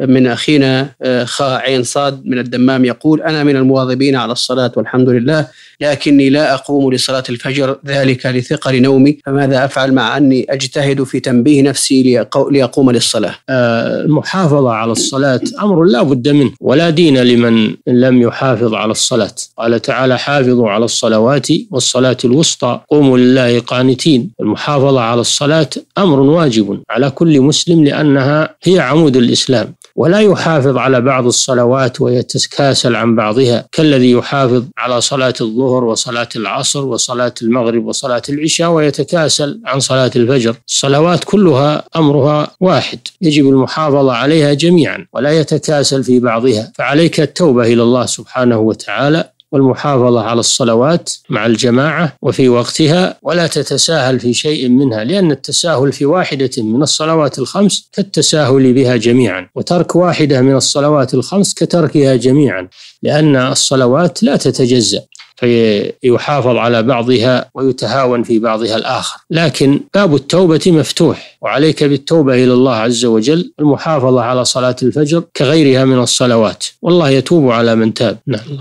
من أخينا آه، خاء عين صاد من الدمام يقول أنا من المواظبين على الصلاة والحمد لله لكني لا أقوم لصلاة الفجر ذلك لثقل نومي فماذا أفعل مع أني أجتهد في تنبيه نفسي لأقوم للصلاة آه، المحافظة على الصلاة أمر لا بد منه ولا دين لمن لم يحافظ على الصلاة قال تعالى حافظوا على الصلوات والصلاة الوسطى قوموا لله قانتين المحافظة على الصلاة أمر واجب على كل مسلم لأنها هي عمود الإسلام ولا يحافظ على بعض الصلوات ويتكاسل عن بعضها كالذي يحافظ على صلاة الظهر وصلاة العصر وصلاة المغرب وصلاة العشاء ويتكاسل عن صلاة الفجر الصلوات كلها أمرها واحد يجب المحافظة عليها جميعا ولا يتكاسل في بعضها فعليك التوبة إلى الله سبحانه وتعالى والمحافظة على الصلوات مع الجماعة وفي وقتها ولا تتساهل في شيء منها لأن التساهل في واحدة من الصلوات الخمس كالتساهل بها جميعا وترك واحدة من الصلوات الخمس كتركها جميعا لأن الصلوات لا تتجزأ فيحافظ على بعضها ويتهاون في بعضها الآخر لكن باب التوبة مفتوح وعليك بالتوبة إلى الله عز وجل المحافظة على صلاة الفجر كغيرها من الصلوات والله يتوب على من تاب نعم